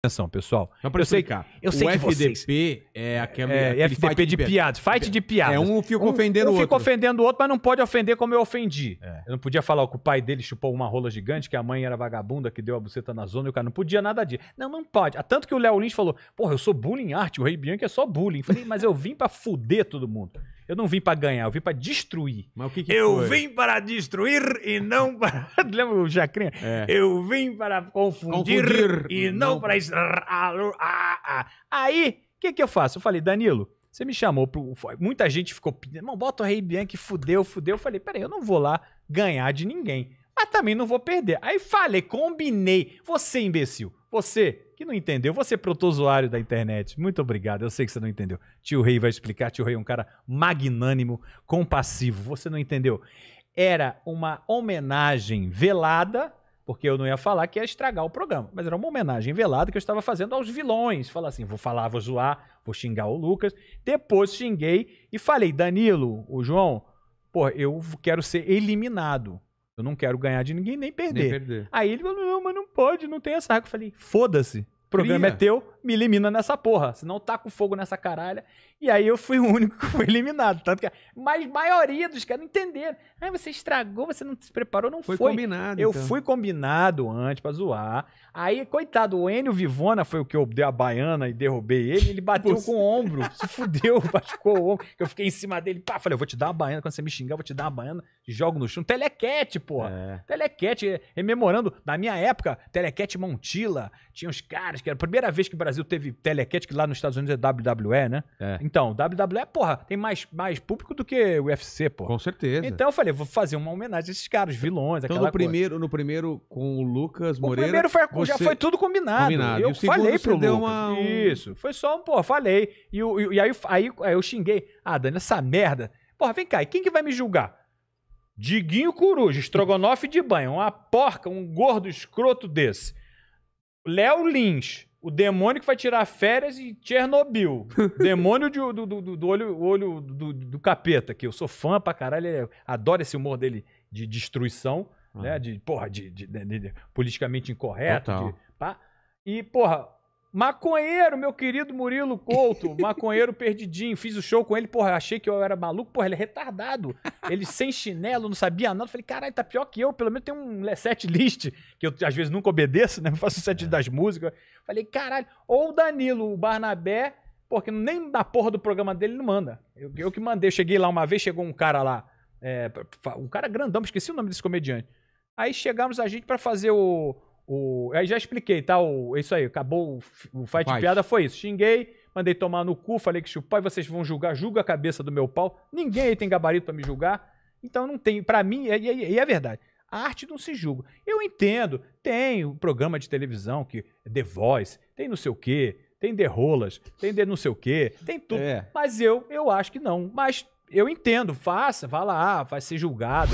Atenção, pessoal. Não eu Sei, eu sei o FDP vocês... é aquele. É, aquele FDP fight de, de piadas. Fight de piadas. É, um fica um, ofendendo o outro. Um fica ofendendo o outro, mas não pode ofender como eu ofendi. É. Eu não podia falar que o pai dele chupou uma rola gigante, que a mãe era vagabunda, que deu a buceta na zona e o cara não podia nada disso. Não, não pode. Ah, tanto que o Léo Lins falou: porra, eu sou bullying arte, o Rei Bianchi é só bullying. Falei, mas eu vim pra fuder todo mundo. Eu não vim para ganhar, eu vim para destruir. Mas o que, que Eu foi? vim para destruir e não para. Lembra o Jacrinha? É. Eu vim para confundir, confundir e não, não para. Ah, ah. Aí, o que, que eu faço? Eu falei, Danilo, você me chamou pro. Muita gente ficou pedindo, não, bota o Rei Bianchi, fudeu, fudeu. Eu falei, peraí, eu não vou lá ganhar de ninguém. Mas também não vou perder. Aí falei, combinei. Você, imbecil, você, que não entendeu, você é protozoário da internet, muito obrigado, eu sei que você não entendeu. Tio Rei vai explicar, tio Rei é um cara magnânimo, compassivo, você não entendeu. Era uma homenagem velada, porque eu não ia falar que ia estragar o programa, mas era uma homenagem velada que eu estava fazendo aos vilões. Falar assim, vou falar, vou zoar, vou xingar o Lucas. Depois xinguei e falei, Danilo, o João, pô, eu quero ser eliminado. Eu não quero ganhar de ninguém nem perder. Nem perder. Aí ele falou, não, mas pode, não tem essa regra. Eu falei, foda-se, o programa é Cria. é teu, me elimina nessa porra. Senão tá com fogo nessa caralha. E aí eu fui o único que foi eliminado. Tanto que. Mas maioria dos caras não entenderam. Ah, você estragou, você não se preparou, não foi. Foi combinado. Eu então. fui combinado antes pra zoar. Aí, coitado, o Enio Vivona foi o que eu dei a baiana e derrubei ele. Ele bateu com o ombro. Se fudeu, machucou o ombro. Eu fiquei em cima dele. Pá, falei, eu vou te dar a baiana. Quando você me xingar, eu vou te dar a baiana. Jogo no chão. Telequete, porra. É. Telequete. Rememorando, na minha época, Telequete Montila. Tinha uns caras que era a primeira vez que o Brasil teve Telecat, que lá nos Estados Unidos é WWE, né? É. Então, WWE, porra, tem mais, mais público do que o UFC, porra. Com certeza. Então eu falei, vou fazer uma homenagem a esses caras, vilões, então, no primeiro, coisa. no primeiro com o Lucas Moreira. O primeiro foi, você... já foi tudo combinado. combinado. Eu falei pro Lucas. Uma... Isso. Foi só um, porra, falei. E, e, e aí, aí, aí, eu xinguei. Ah, Dani, essa merda. Porra, vem cá, e quem que vai me julgar? Diguinho Coruja, estrogonofe de banho, uma porca, um gordo escroto desse. Léo Lins, o demônio que vai tirar férias em Chernobyl. Demônio de, do, do, do, olho, olho do, do, capeta, que eu sou fã pra caralho, é, adoro esse humor dele de destruição, uhum. né? Ah. De, porra, de, de, de politicamente incorreto. Pá. E, porra, Maconheiro, meu querido Murilo Couto, maconheiro perdidinho, fiz o show com ele, porra, achei que eu era maluco, porra, ele é retardado. Ele sem chinelo, não sabia nada. Falei, caralho, tá pior que eu, pelo menos tem um é, set list, que eu às vezes nunca obedeço, né? Eu faço o set é. das músicas. Falei, caralho, ou o Danilo, o Barnabé, porque nem da porra do programa dele não manda. Eu, eu que mandei, eu cheguei lá uma vez, chegou um cara lá, é, um cara grandão, esqueci o nome desse comediante. Aí chegamos a gente para fazer o, o, aí já expliquei, tá? O, é isso aí, acabou o, o fight, de piada, foi isso. Xinguei, mandei tomar no cu, falei que chupou, e vocês vão julgar, julga a cabeça do meu pau. Ninguém aí tem gabarito para me julgar. Então não tem, para mim, e é, é, é, verdade. A arte não se julga. Eu entendo, tem o programa de televisão que é The Voice, tem não sei o quê, tem The Rolas, tem The não sei o quê, tem tudo. É. Mas eu, eu acho que não. Mas eu entendo, faça, vá lá, vai ser julgado.